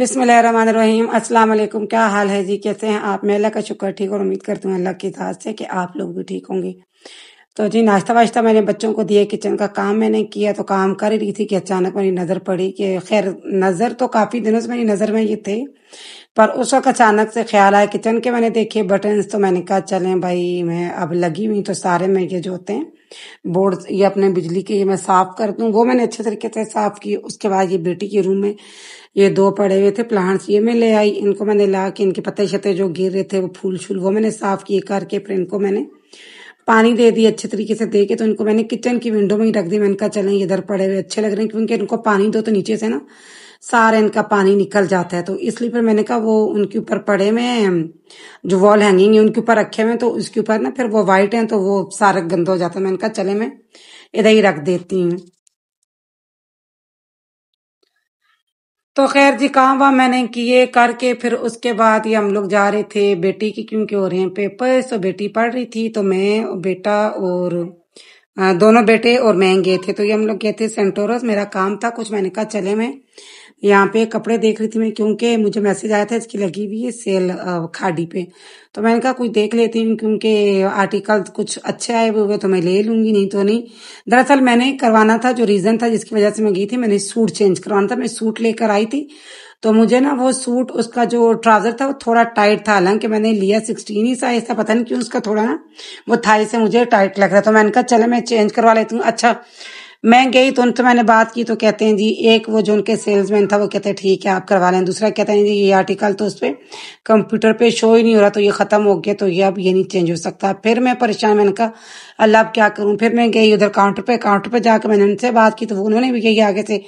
बिसमीम अस्सलाम वालेकुम क्या हाल है जी कैसे हैं आप मैं अल्लाह का शुक्र ठीक और उम्मीद करती हूँ अल्लाह की दाद से कि आप लोग भी ठीक होंगे तो जी नाश्ता वाश्ता मैंने बच्चों को दिया किचन का काम मैंने किया तो काम कर ही रही थी कि अचानक मेरी नज़र पड़ी कि खैर नज़र तो काफ़ी दिनों से मेरी नज़र में ये थे पर उस वक्त अचानक से ख्याल आया किचन के मैंने देखे बटन्स तो मैंने कहा चलें भाई मैं अब लगी हुई तो सारे में ये जो होते हैं बोर्ड ये अपने बिजली के ये मैं साफ़ कर दूँ वो मैंने अच्छे तरीके से साफ़ किए उसके बाद ये बेटी के रूम में ये दो पड़े हुए थे प्लांट्स ये मैं ले आई इनको मैंने ला के इनके पत्ते शते जो गिर रहे थे वो फूल शूल वो मैंने साफ़ किए करके फिर इनको मैंने पानी दे दिए अच्छे तरीके से दे के तो इनको मैंने किचन की विंडो में ही रख दी मैंने कहा चलें इधर पड़े हुए अच्छे लग रहे हैं क्योंकि इनको पानी दो तो नीचे से ना सारा इनका पानी निकल जाता है तो इसलिए फिर मैंने कहा वो उनके ऊपर पड़े हुए हैं जो वॉल हैंगिंग है उनके ऊपर रखे हुए हैं तो उसके ऊपर ना फिर वो व्हाइट हैं तो वो सारा गंदा हो जाता है मैंने कहा चले मैं इधर ही रख देती हूँ तो खैर जी काम वाम मैंने किए करके फिर उसके बाद ये हम लोग जा रहे थे बेटी की क्योंकि हो रहे हैं पेपर्स तो बेटी पढ़ रही थी तो मैं बेटा और दोनों बेटे और मैं गए थे तो ये हम लोग गए थे सेंटोरस मेरा काम था कुछ मैंने कहा चले मैं यहाँ पे कपड़े देख रही थी मैं क्योंकि मुझे मैसेज आया था इसकी लगी हुई है सेल खाडी पे तो मैंने कहा कुछ देख लेती हूँ क्योंकि आर्टिकल कुछ अच्छे आए हुए हुए तो मैं ले लूँगी नहीं तो नहीं दरअसल मैंने करवाना था जो रीज़न था जिसकी वजह से मैं गई थी मैंने सूट चेंज करवाना था मैं सूट लेकर आई थी तो मुझे ना वो सूट उसका जो ट्राउजर था वो थोड़ा टाइट था हालांकि मैंने लिया सिक्सटीन ही साइज था पता नहीं क्यों उसका थोड़ा ना वो थाई से मुझे टाइट लग रहा था तो मैंने कहा चले मैं चेंज करवा लेती हूँ अच्छा मैं गई तो उनसे मैंने बात की तो कहते हैं जी एक वो जो उनके सेल्समैन था वो कहते हैं ठीक है आप करवा लें दूसरा कहते हैं जी ये आर्टिकल तो उस पर कंप्यूटर पे शो ही नहीं हो रहा तो ये ख़त्म हो गया तो ये अब ये नहीं चेंज हो सकता फिर मैं परेशान मैंने कहा अल्लाह अब क्या करूँ फिर मैं गई उधर काउंटर पे काउंटर पे जाकर मैंने उनसे बात की तो उन्होंने भी कही आगे से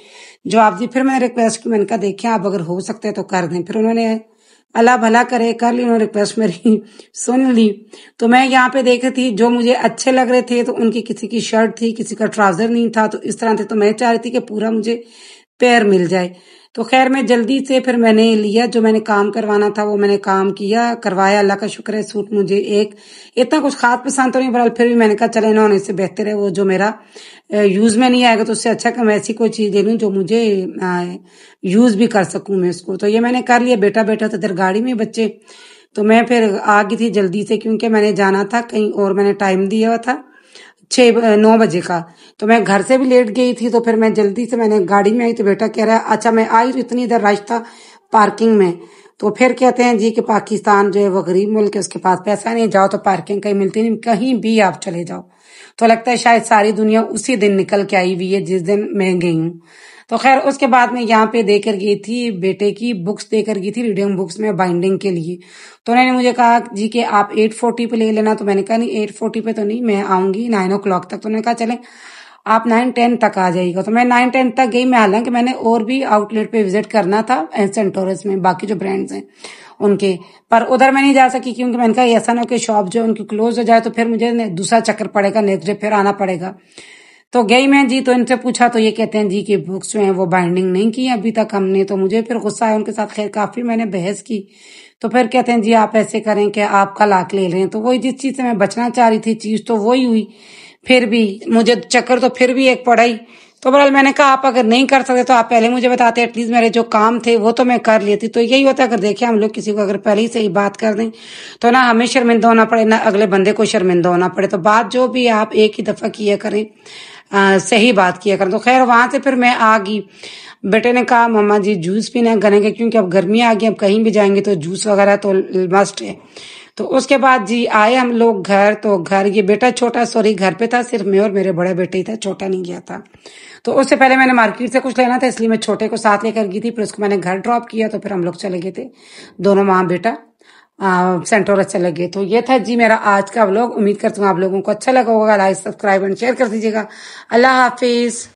जवाब दी फिर मैंने रिक्वेस्ट की मैंने कहा देखें आप अगर हो सकते हैं तो कर दें फिर उन्होंने अल्लाह भला करे कर ली उन्होंने रिक्वेस्ट मेरी सुन ली तो मैं यहाँ पे देख रही थी जो मुझे अच्छे लग रहे थे तो उनकी किसी की शर्ट थी किसी का ट्राउजर नहीं था तो इस तरह थे तो मैं चाह रही थी कि पूरा मुझे पैर मिल जाए तो खैर मैं जल्दी से फिर मैंने लिया जो मैंने काम करवाना था वो मैंने काम किया करवाया अल्लाह का शुक्र है सूट मुझे एक इतना कुछ खास पसंद तो नहीं बहरहाल फिर भी मैंने कहा चले ना इससे बेहतर है वो जो मेरा यूज़ में नहीं आएगा तो उससे अच्छा कि मैं ऐसी कोई चीज़ ले लूँ जो मुझे यूज़ भी कर सकूँ मैं उसको तो ये मैंने कर लिया बेटा बेटा तो इधर गाड़ी में बच्चे तो मैं फिर आ गई थी जल्दी से क्योंकि मैंने जाना था कहीं और मैंने टाइम दिया हुआ था छः नौ बजे का तो मैं घर से भी लेट गई थी तो फिर मैं जल्दी से मैंने गाड़ी में आई तो बेटा कह रहा है अच्छा मैं आई तो इतनी देर रश था पार्किंग में तो फिर कहते हैं जी कि पाकिस्तान जो है वो गरीब मुल्क है उसके पास पैसा नहीं जाओ तो पार्किंग कहीं मिलती नहीं कहीं भी आप चले जाओ तो लगता है शायद सारी दुनिया उसी दिन निकल के आई हुई है जिस दिन मैं गई हूँ तो खैर उसके बाद में यहाँ पे देकर गई थी बेटे की बुक्स देकर गई थी रीडिंग बुक्स में बाइंडिंग के लिए तो उन्होंने मुझे कहा जी के आप एट फोर्टी पे ले लेना तो मैंने कहा नहीं एट फोर्टी पे तो नहीं मैं आऊंगी नाइन ओ क्लॉक तक तो उन्होंने कहा चले आप नाइन टेन तक आ जाइएगा तो मैं नाइन टेन तक गई मैं हालांकि मैंने और भी आउटलेट पे विजिट करना था एंड में बाकी जो ब्रांड्स हैं उनके पर उधर मैं नहीं जा सकी क्योंकि मैंने कहा ऐसा ना कि शॉप जो उनकी क्लोज हो जाए तो फिर मुझे दूसरा चक्कर पड़ेगा नेक्स्ट डे तो फिर आना पड़ेगा तो गई मैं जी तो इनसे पूछा तो ये कहते हैं जी कि बुक्स जो हैं वो बाइंडिंग नहीं की अभी तक हमने तो मुझे फिर गुस्सा है उनके साथ खैर काफ़ी मैंने बहस की तो फिर कहते हैं जी आप ऐसे करें कि आप कल आके ले लें तो वही जिस चीज़ से मैं बचना चाह रही थी चीज़ तो वही हुई फिर भी मुझे चक्कर तो फिर भी एक पढ़ाई तो बहरहाल मैंने कहा आप अगर नहीं कर सकते तो आप पहले मुझे बताते एटलीस्ट मेरे जो काम थे वो तो मैं कर लेती तो यही होता है अगर देखे हम लोग किसी को अगर पहले ही सही बात कर दें तो ना हमें शर्मिंदा होना पड़े ना अगले बंदे को शर्मिंदा होना पड़े तो बात जो भी आप एक ही दफ़ा किया करें आ, सही बात किया करें तो खैर वहां से फिर मैं आ गई बेटे ने कहा मम्मा जी जूस पीना गने के क्योंकि अब गर्मी आ गई अब कहीं भी जाएंगे तो जूस वगैरह तो मस्ट है तो उसके बाद जी आए हम लोग घर तो घर ये बेटा छोटा सॉरी घर पे था सिर्फ मैं और मेरे बड़े बेटे ही था छोटा नहीं गया था तो उससे पहले मैंने मार्केट से कुछ लेना था इसलिए मैं छोटे को साथ लेकर गई थी फिर उसको मैंने घर ड्रॉप किया तो फिर हम लोग चले गए थे दोनों माँ बेटा सेंटोर चले गए तो ये था जी मेरा आज का व्लॉग उम्मीद करती हूँ आप लोगों को अच्छा लगा होगा लाइक सब्सक्राइब एंड शेयर कर दीजिएगा अल्लाह हाफिज़